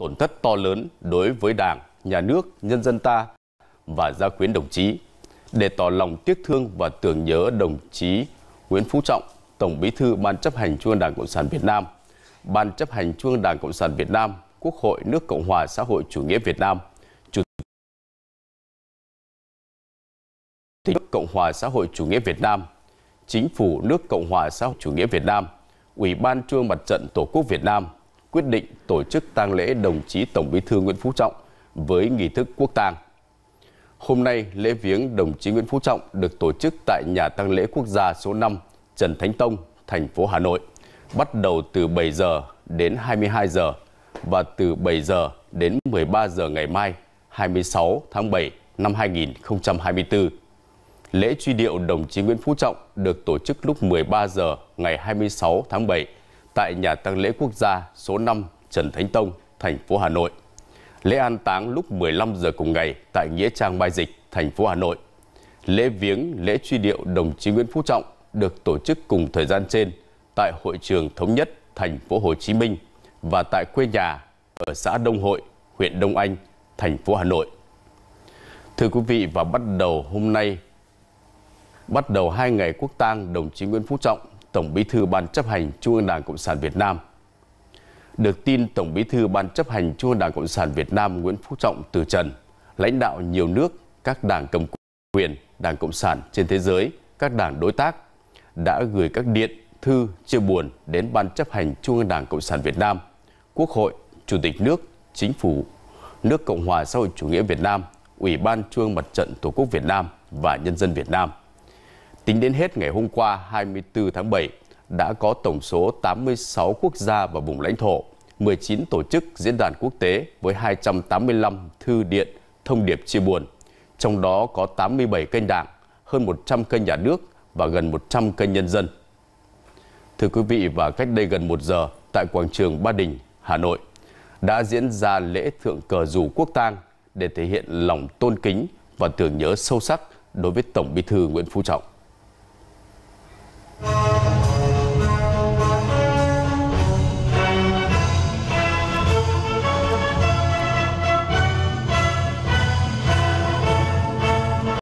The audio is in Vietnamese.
tổn thất to lớn đối với Đảng, Nhà nước, nhân dân ta và gia quyến đồng chí. Để tỏ lòng tiếc thương và tưởng nhớ đồng chí Nguyễn Phú Trọng, Tổng Bí thư Ban chấp hành Trung ương Đảng Cộng sản Việt Nam, Ban chấp hành Trung ương Đảng Cộng sản Việt Nam, Quốc hội nước Cộng hòa xã hội chủ nghĩa Việt Nam, Chủ tịch nước Cộng hòa xã hội chủ nghĩa Việt Nam, Chính phủ nước Cộng hòa xã hội chủ nghĩa Việt Nam, Ủy ban Trung mặt trận Tổ quốc Việt Nam – quyết định tổ chức tang lễ đồng chí Tổng Bí thư Nguyễn Phú Trọng với nghi thức quốc tang. Hôm nay, lễ viếng đồng chí Nguyễn Phú Trọng được tổ chức tại nhà tang lễ quốc gia số 5 Trần Thánh Tông, thành phố Hà Nội, bắt đầu từ 7 giờ đến 22 giờ và từ 7 giờ đến 13 giờ ngày mai, 26 tháng 7 năm 2024. Lễ truy điệu đồng chí Nguyễn Phú Trọng được tổ chức lúc 13 giờ ngày 26 tháng 7 tại nhà tang lễ quốc gia số 5 Trần Thánh Tông, thành phố Hà Nội. Lễ an táng lúc 15 giờ cùng ngày tại nghĩa trang Mai Dịch, thành phố Hà Nội. Lễ viếng, lễ truy điệu đồng chí Nguyễn Phú Trọng được tổ chức cùng thời gian trên tại hội trường thống nhất thành phố Hồ Chí Minh và tại quê nhà ở xã Đông Hội, huyện Đông Anh, thành phố Hà Nội. Thưa quý vị và bắt đầu hôm nay, bắt đầu hai ngày quốc tang đồng chí Nguyễn Phú Trọng Tổng Bí thư Ban chấp hành Trung ương Đảng Cộng sản Việt Nam. Được tin Tổng Bí thư Ban chấp hành Trung ương Đảng Cộng sản Việt Nam Nguyễn Phú Trọng từ trần, lãnh đạo nhiều nước, các đảng cầm quyền, đảng Cộng sản trên thế giới, các đảng đối tác đã gửi các điện, thư chia buồn đến Ban chấp hành Trung ương Đảng Cộng sản Việt Nam, Quốc hội, Chủ tịch nước, Chính phủ, nước Cộng hòa xã hội chủ nghĩa Việt Nam, Ủy ban Trung ương Mặt trận Tổ quốc Việt Nam và Nhân dân Việt Nam. Tính đến hết ngày hôm qua 24 tháng 7, đã có tổng số 86 quốc gia và vùng lãnh thổ, 19 tổ chức diễn đàn quốc tế với 285 thư điện, thông điệp chia buồn. Trong đó có 87 kênh đảng, hơn 100 kênh nhà nước và gần 100 kênh nhân dân. Thưa quý vị, và cách đây gần 1 giờ tại quảng trường Ba Đình, Hà Nội, đã diễn ra lễ thượng cờ dù quốc tang để thể hiện lòng tôn kính và tưởng nhớ sâu sắc đối với Tổng Bí thư Nguyễn Phú Trọng.